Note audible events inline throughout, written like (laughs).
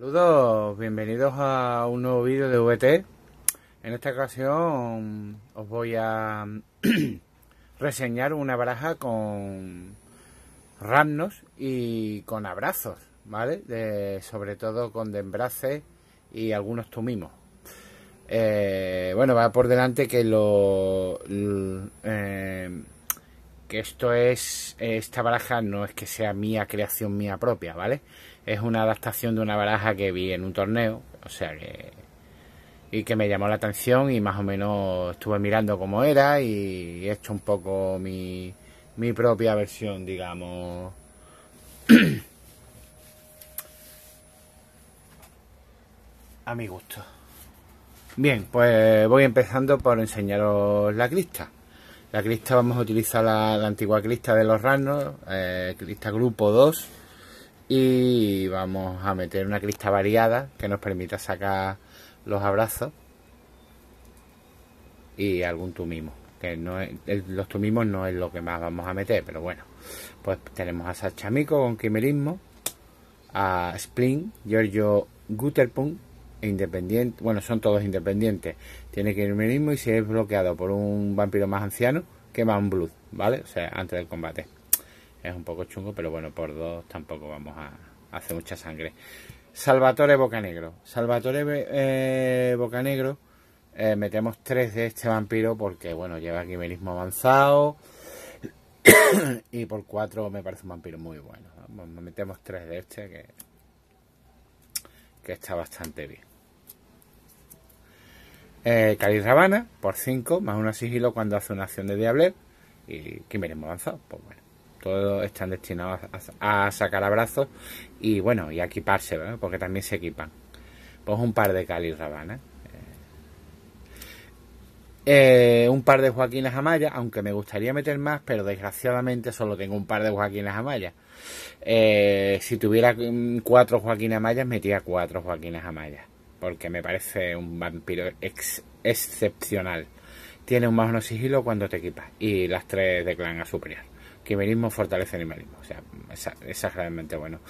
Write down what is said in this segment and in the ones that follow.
Saludos, bienvenidos a un nuevo vídeo de VT. En esta ocasión os voy a (clears throat) reseñar una baraja con ramnos y con abrazos, ¿vale? sobre todo con dembraces y algunos tumimos. Eh, bueno, va por delante que lo... Eh, que esto es... Esta baraja no es que sea mía, creación mía propia, ¿vale? vale es una adaptación de una baraja que vi en un torneo, o sea que y que me llamó la atención y más o menos estuve mirando cómo era y he hecho un poco mi, propia versión, digamos. (clears throat) a mi gusto. Bien, pues voy empezando por enseñaros la crista. La crista vamos a utilizar la, antigua crista de los ranos, eh, crista grupo 2 y vamos a meter una crista variada que nos permita sacar los abrazos y algún tumismo que no los tumimos no es lo que más vamos a meter pero bueno pues tenemos a Sachamico con quimerismo a Spring Giorgio e independiente bueno son todos independientes tiene quimerismo y si es bloqueado por un vampiro más anciano quema un blood vale o sea antes del combate es un poco chungo, pero bueno, por dos tampoco vamos a, hacer mucha sangre. Salvatore Bocanegro. Salvatore eh, Bocanegro, eh, metemos tres de este vampiro porque, bueno, lleva quimerismo avanzado. (coughs) y por cuatro me parece un vampiro muy bueno. Metemos tres de este que, que está bastante bien. Eh, Cali Ravana, por cinco más una sigilo cuando hace una acción de Diabler y quimerismo avanzado. Pues bueno todos están destinados a, sacar abrazos y bueno, y a equiparse, porque también se equipan. Pues un par de Cali Rabana. Eh, eh, un par de Joaquines Amaya, aunque me gustaría meter más, pero desgraciadamente solo tengo un par de Joaquines Amaya. Eh, si tuviera mm, cuatro Joaquines Amaya, metía cuatro Joaquines Amaya, porque me parece un vampiro excepcional. Tiene un más sigilo cuando te equipas, y las tres de clan a superior. Quimerismo fortalece el animalismo. O sea, es realmente bueno.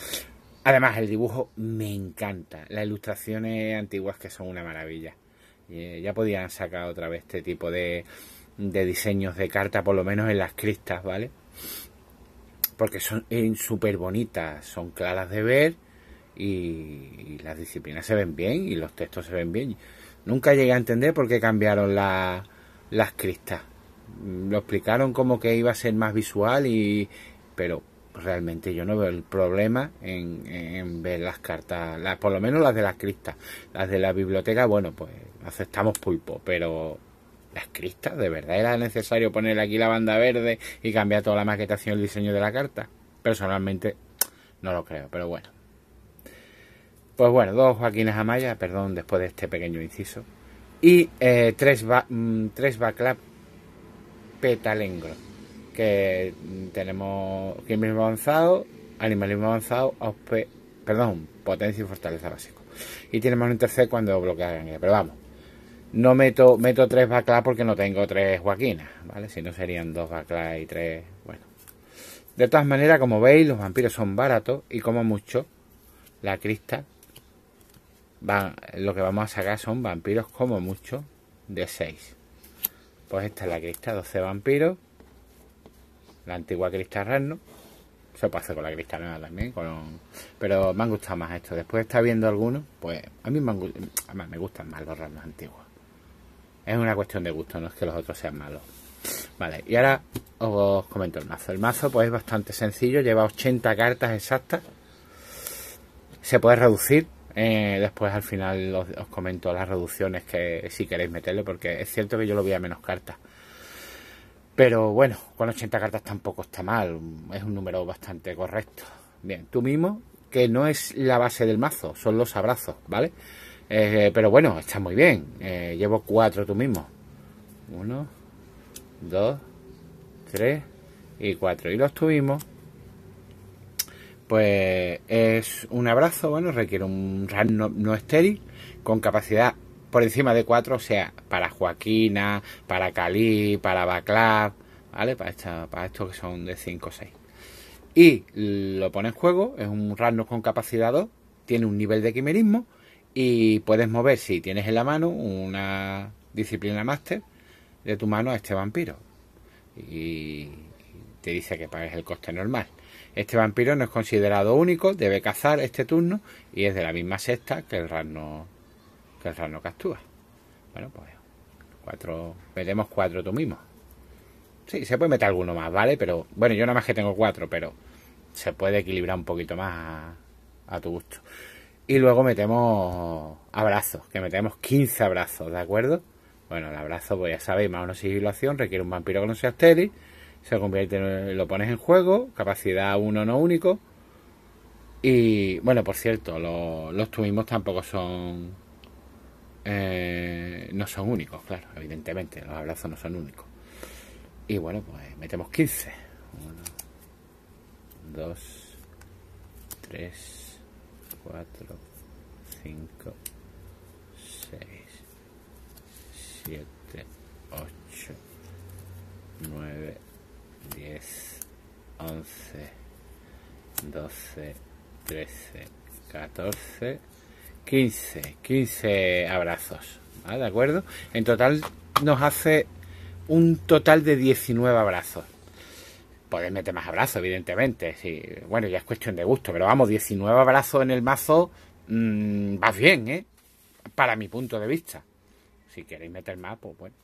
Además, el dibujo me encanta. Las ilustraciones antiguas que son una maravilla. Eh, ya podían sacar otra vez este tipo de, de diseños de carta, por lo menos en las cristas, ¿vale? Porque son eh, súper bonitas, son claras de ver y, las disciplinas se ven bien y los textos se ven bien. Nunca llegué a entender por qué cambiaron las cristas lo explicaron como que iba a ser más visual y pero realmente yo no veo el problema en, ver las cartas, las, por lo menos las de las cristas, las de la biblioteca, bueno, pues aceptamos pulpo, pero las cristas, ¿de verdad era necesario poner aquí la banda verde y cambiar toda la maquetación y el diseño de la carta? Personalmente no lo creo, pero bueno. Pues bueno, dos Joaquines Amaya, perdón, después de este pequeño inciso. Y eh, tres, mm, tres backlap Petalengro, que tenemos criminalismo avanzado, animalismo avanzado, perdón, potencia y fortaleza básico. Y tenemos un tercer cuando bloquea pero vamos. No meto, meto tres baclas porque no tengo tres Joaquinas, ¿vale? Si no serían dos baclas y tres, bueno. De todas maneras, como veis, los vampiros son baratos y como mucho, la crista, va, lo que vamos a sacar son vampiros como mucho de seis pues esta es la crista 12 vampiros. La antigua crista rano, Se pasa con la crista nueva también. Con... Pero me han gustado más esto. Después está viendo algunos. Pues a mí me, me gustan más los ranos antiguos. Es una cuestión de gusto, no es que los otros sean malos. Vale, y ahora os comento el mazo. El mazo pues es bastante sencillo, lleva 80 cartas exactas. Se puede reducir eh, después al final os, comento las reducciones que si queréis meterle, porque es cierto que yo lo vi a menos cartas. Pero bueno, con 80 cartas tampoco está mal, es un número bastante correcto. Bien, tú mismo, que no es la base del mazo, son los abrazos, ¿vale? Eh, pero bueno, está muy bien. Eh, llevo cuatro tú mismo. Uno, dos, tres y cuatro. Y los tuvimos pues es un abrazo, bueno, requiere un RAM no, estéril con capacidad por encima de 4, o sea, para Joaquina, para Cali, para Baclav, ¿vale? Para, para estos que son de 5 o 6. Y lo pone en juego, es un RAM con capacidad 2, tiene un nivel de quimerismo y puedes mover, si tienes en la mano una disciplina máster, de tu mano a este vampiro. Y te dice que pagues el coste normal. Este vampiro no es considerado único, debe cazar este turno y es de la misma sexta que el rano que el rano captura. Bueno, pues cuatro, metemos cuatro tú mismo. Sí, se puede meter alguno más, ¿vale? Pero bueno, yo nada más que tengo cuatro, pero se puede equilibrar un poquito más a, tu gusto. Y luego metemos abrazos, que metemos 15 abrazos, ¿de acuerdo? Bueno, el abrazo, pues ya sabéis, más una sigilo acción, requiere un vampiro que no sea estéril se convierte, lo pones en juego, capacidad uno no único. Y bueno, por cierto, los mismos tampoco son. Eh, no son únicos, claro, evidentemente, los abrazos no son únicos. Y bueno, pues metemos 15. 1, 2, 3, 4, 5, 6, 7, 8, 9, 10, 11, 12, 13, 14, 15, 15 abrazos, ¿De acuerdo? En total nos hace un total de 19 abrazos. Podéis meter más abrazos, evidentemente. Sí. Bueno, ya es cuestión de gusto, pero vamos, 19 abrazos en el mazo mmm, va bien, ¿eh? Para mi punto de vista. Si queréis meter más, pues bueno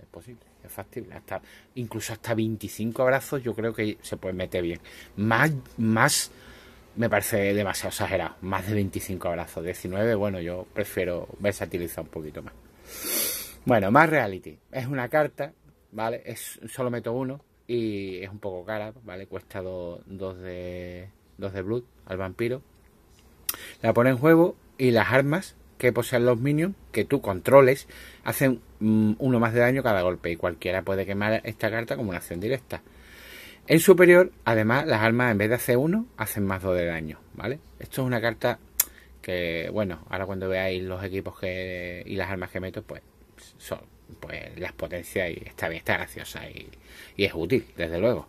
es posible, es factible. Hasta, incluso hasta 25 abrazos yo creo que se puede meter bien. Más, más me parece demasiado exagerado. Más de 25 abrazos. 19, bueno, yo prefiero versatilizar un poquito más. Bueno, más reality. Es una carta, ¿vale? Es, solo meto uno y es un poco cara, ¿vale? Cuesta dos dos de, dos de Blood al vampiro. La pone en juego y las armas que posean los minions que tú controles hacen mm, uno más de daño cada golpe y cualquiera puede quemar esta carta como una acción directa. En superior, además, las armas en vez de hacer uno, hacen más dos de daño, ¿vale? Esto es una carta que, bueno, ahora cuando veáis los equipos que y las armas que meto, pues son pues las potencias y está bien, está graciosa y, es útil, desde luego.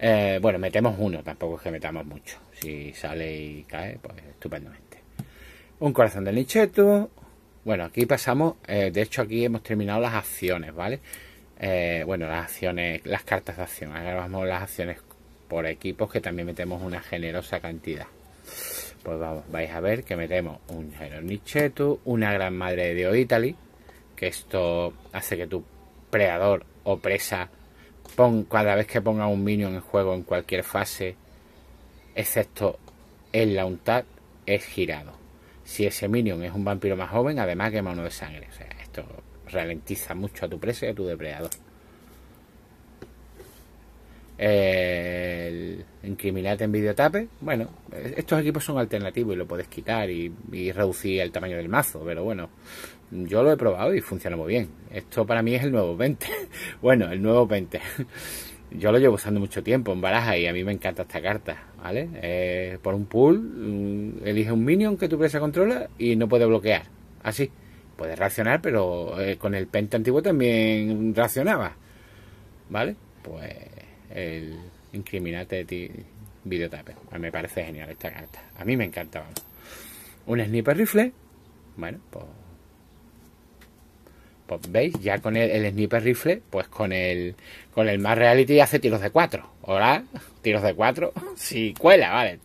Eh, bueno, metemos uno, tampoco es que metamos mucho. Si sale y cae, pues estupendamente un corazón de Nichetu. Bueno, aquí pasamos, eh, de hecho aquí hemos terminado las acciones, ¿vale? Eh, bueno, las acciones, las cartas de acción. Ahora vamos las acciones por equipos que también metemos una generosa cantidad. Pues vamos, vais a ver que metemos un Hero Nichetu, una Gran Madre de Oitali, Italy, que esto hace que tu predador o presa cada vez que ponga un minion en juego en cualquier fase, excepto en la voluntad es girado. Si ese minion es un vampiro más joven, además quema uno de sangre. esto ralentiza mucho a tu presa y a tu depredador. El incriminate en videotape. Bueno, estos equipos son alternativos y lo puedes quitar y, y reducir el tamaño del mazo. Pero bueno, yo lo he probado y funciona muy bien. Esto para mí es el nuevo 20. (laughs) bueno, el nuevo 20. (laughs) yo lo llevo usando mucho tiempo en baraja y a mí me encanta esta carta. ¿vale? Eh, por un pool, mm, elige un minion que tu presa controla y no puede bloquear. Así. puedes reaccionar, pero eh, con el pente antiguo también reaccionaba. ¿Vale? Pues el incriminate videotape. Me parece genial esta carta. A mí me encantaba. Un sniper rifle. Bueno, pues... pues veis, ya con el, sniper rifle, pues con el, con el más reality hace tiros de 4. ¿Hola? tiros de cuatro, si cuela, vale.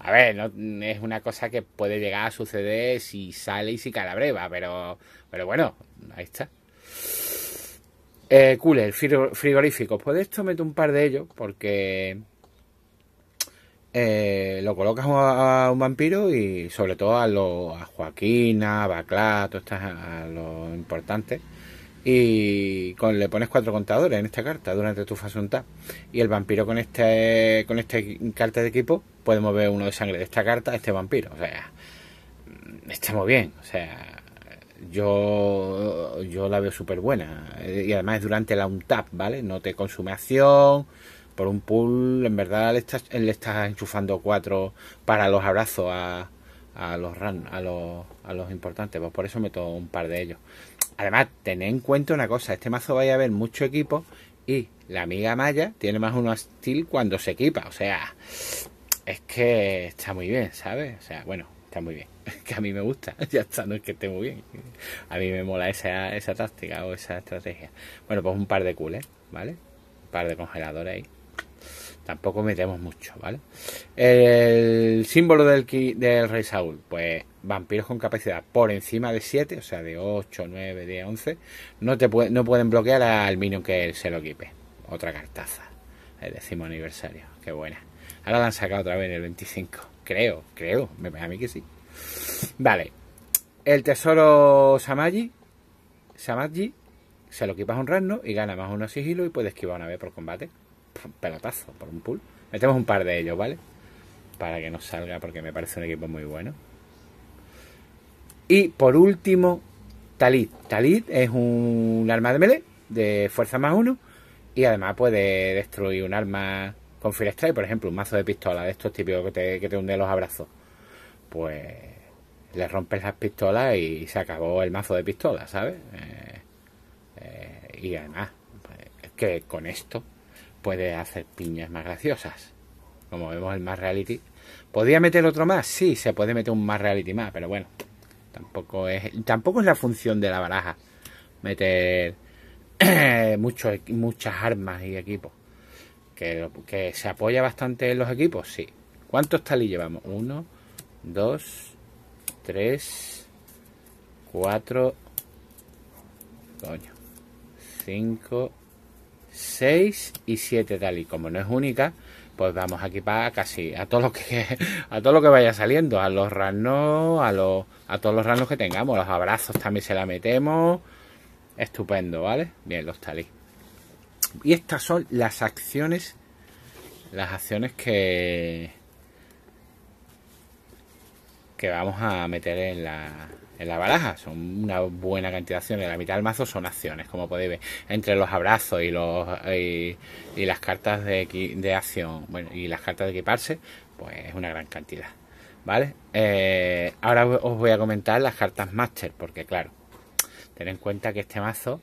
A ver, no, es una cosa que puede llegar a suceder si sale y si calabreva, pero, pero bueno, ahí está. Eh, cooler, frigorífico? Pues de esto meto un par de ellos porque eh, lo colocas a, un vampiro y sobre todo a, lo, a Joaquina, a Baclato, a lo importantes y con, le pones cuatro contadores en esta carta durante tu fase un tap. Y el vampiro con este con esta carta de equipo puede mover uno de sangre de esta carta a este vampiro. O sea, mm, está muy bien. O sea, yo, yo la veo súper buena. Y además es durante la untap, ¿vale? No te consume acción. Por un pool, en verdad le estás, le estás enchufando cuatro para los abrazos a, a los ran, a los, a los importantes. Pues por eso meto un par de ellos. Además, tened en cuenta una cosa, este mazo va a haber mucho equipo y la amiga Maya tiene más uno astil cuando se equipa, o sea, es que está muy bien, ¿sabes? O sea, bueno, está muy bien, (laughs) que a mí me gusta, (laughs) ya está, no es que esté muy bien, a mí me mola esa, esa táctica o esa estrategia. Bueno, pues un par de culés, ¿vale? Un par de congeladores ahí. Tampoco metemos mucho, ¿vale? El símbolo del, rey Saúl, pues vampiros con capacidad por encima de 7, o sea, de 8, 9, 10, 11, no, te pueden bloquear al mínimo que él se lo equipe. Otra cartaza, el décimo aniversario, qué buena. Ahora la han sacado otra vez en el 25, creo, creo, a mí que sí. Vale, el tesoro Samaji, Samaji, se lo equipas un rasno y gana más uno sigilo y puede esquivar una vez por combate pelotazo por un pool. Metemos un par de ellos, ¿vale? Para que nos salga, porque me parece un equipo muy bueno. Y por último, Talid. Talid es un arma de melee de fuerza más uno y además puede destruir un arma con Fire Strike, por ejemplo, un mazo de pistola de estos típicos que te, que te hunde los abrazos. Pues le rompes las pistolas y se acabó el mazo de pistola, ¿sabes? Eh, eh, y además, pues, es que con esto puede hacer piñas más graciosas. Como vemos el más reality. ¿Podría meter otro más? Sí, se puede meter un más reality más, pero bueno. Tampoco es, tampoco es la función de la baraja meter (clears throat) muchos, muchas armas y equipos. ¿Que, ¿Que se apoya bastante en los equipos? Sí. ¿Cuántos y llevamos? Uno, dos, tres, cuatro, coño, cinco, 6 y 7 tal y como no es única pues vamos a para casi a todo lo que (laughs) a todo lo que vaya saliendo a los ranos a los a todos los ranos que tengamos los abrazos también se la metemos estupendo vale bien los talí y estas son las acciones las acciones que que vamos a meter en la, en la baraja. Son una buena cantidad de acciones. La mitad del mazo son acciones, como podéis ver. Entre los abrazos y los y, las cartas de, acción bueno, y las cartas de equiparse, pues es una gran cantidad. ¿Vale? Eh, ahora os voy a comentar las cartas Master, porque claro, ten en cuenta que este mazo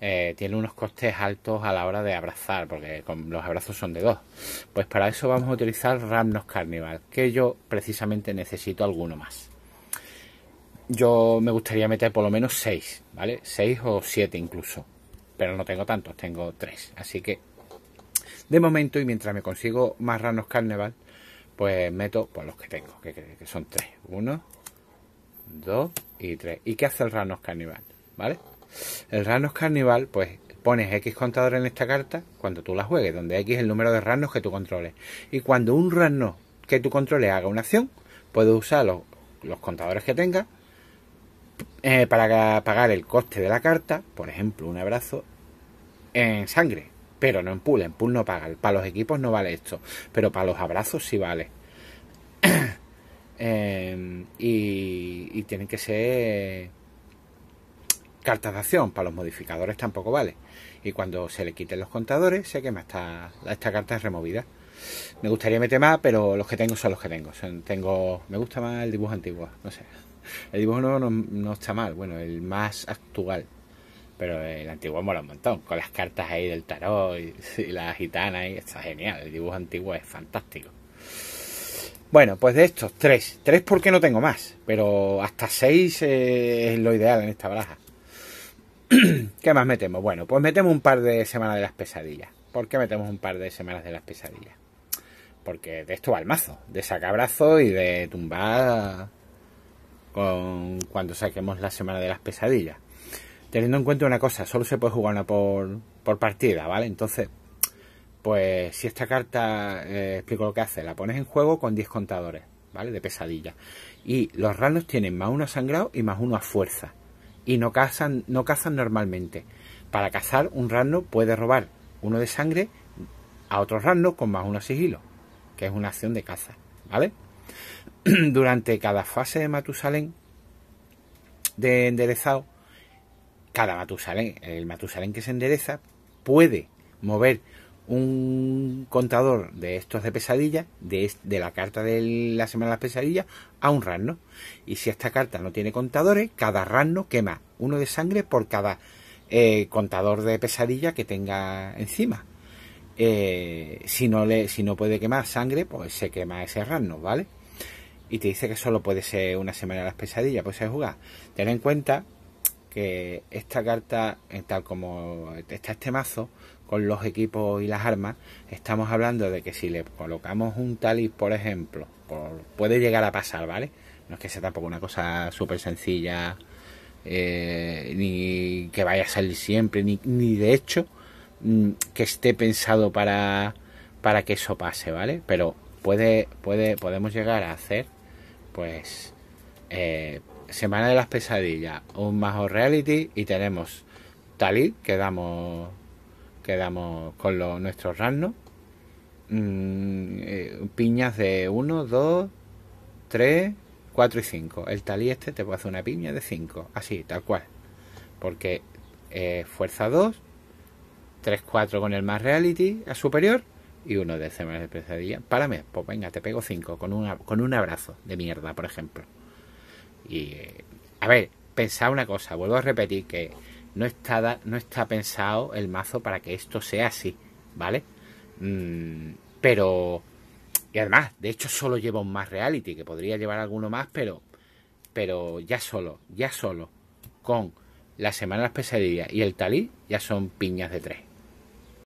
eh, tiene unos costes altos a la hora de abrazar, porque con, los abrazos son de dos. Pues para eso vamos a utilizar Ramnos Carnival, que yo precisamente necesito alguno más. Yo me gustaría meter por lo menos seis, ¿vale? seis o siete incluso. Pero no tengo tantos, tengo tres. Así que, de momento, y mientras me consigo más Ramnos Carnival, pues meto por los que tengo, que, son tres: uno, dos y tres. ¿Y qué hace el Ramnos Carnival? ¿Vale? El Ranos Carnival, pues pones X contador en esta carta cuando tú la juegues, donde X es el número de Ranos que tú controles. Y cuando un rano que tú controles haga una acción, puedes usar los, contadores que tenga eh, para pagar el coste de la carta, por ejemplo, un abrazo en sangre, pero no en pool, en pool no paga, para los equipos no vale esto, pero para los abrazos sí vale. (coughs) Em, y, tienen que ser cartas de acción, para los modificadores tampoco vale. Y cuando se le quiten los contadores, se quema esta, esta carta es removida. Me gustaría meter más, pero los que tengo son los que tengo. tengo me gusta más el dibujo antiguo, no sé. El dibujo nuevo no, está mal, bueno, el más actual. Pero el antiguo mola un montón, con las cartas ahí del tarot y, la gitana gitanas ahí, está genial. El dibujo antiguo es fantástico. Bueno, pues de estos, tres. Tres porque no tengo más, pero hasta seis eh, es lo ideal en esta baraja. (clears throat) ¿Qué más metemos? Bueno, pues metemos un par de semanas de las pesadillas. ¿Por qué metemos un par de semanas de las pesadillas? Porque de esto va el mazo, de sacabrazo y de tumbar con cuando saquemos la semana de las pesadillas. Teniendo en cuenta una cosa, solo se puede jugar una por, por partida, ¿vale? Entonces, pues si esta carta, eh, explico lo que hace, la pones en juego con 10 contadores, ¿vale? De pesadilla. Y los ranos tienen más uno a sangrado y más uno a fuerza y no cazan, no cazan normalmente. Para cazar, un rano puede robar uno de sangre a otro rano con más uno sigilo, que es una acción de caza, ¿vale? (clears throat) Durante cada fase de Matusalén de enderezado, cada Matusalén, el Matusalén que se endereza, puede mover un contador de estos de pesadilla de, de, la carta de la semana de las pesadillas, a un rano. Y si esta carta no tiene contadores, cada rano quema uno de sangre por cada eh, contador de pesadilla que tenga encima. Eh, si, no le, si no puede quemar sangre, pues se quema ese rano, ¿vale? Y te dice que solo puede ser una semana de las pesadillas, pues se jugar. Ten en cuenta que esta carta, eh, tal como está este mazo, con los equipos y las armas, estamos hablando de que si le colocamos un talis, por ejemplo, puede llegar a pasar, ¿vale? No es que sea tampoco una cosa súper sencilla, eh, ni que vaya a salir siempre, ni, de hecho mm, que esté pensado para, para que eso pase, ¿vale? Pero puede, puede, podemos llegar a hacer, pues, eh, Semana de las Pesadillas, un Majo Reality y tenemos talis que damos quedamos con los, nuestros rasnos. Mm, eh, piñas de 1, 2, 3, 4 y 5. El talí este te puede hacer una piña de 5, así, tal cual. Porque eh, fuerza 2, 3, 4 con el más reality a superior y uno de semanas de pesadilla. Párame, pues venga, te pego 5 con, con un abrazo de mierda, por ejemplo. Y, eh, a ver, pensad una cosa, vuelvo a repetir que no está, no está pensado el mazo para que esto sea así, ¿vale? Mm, pero... Y además, de hecho solo lleva un más reality, que podría llevar alguno más, pero... Pero ya solo, ya solo, con la semana de las pesadillas y el talí, ya son piñas de tres.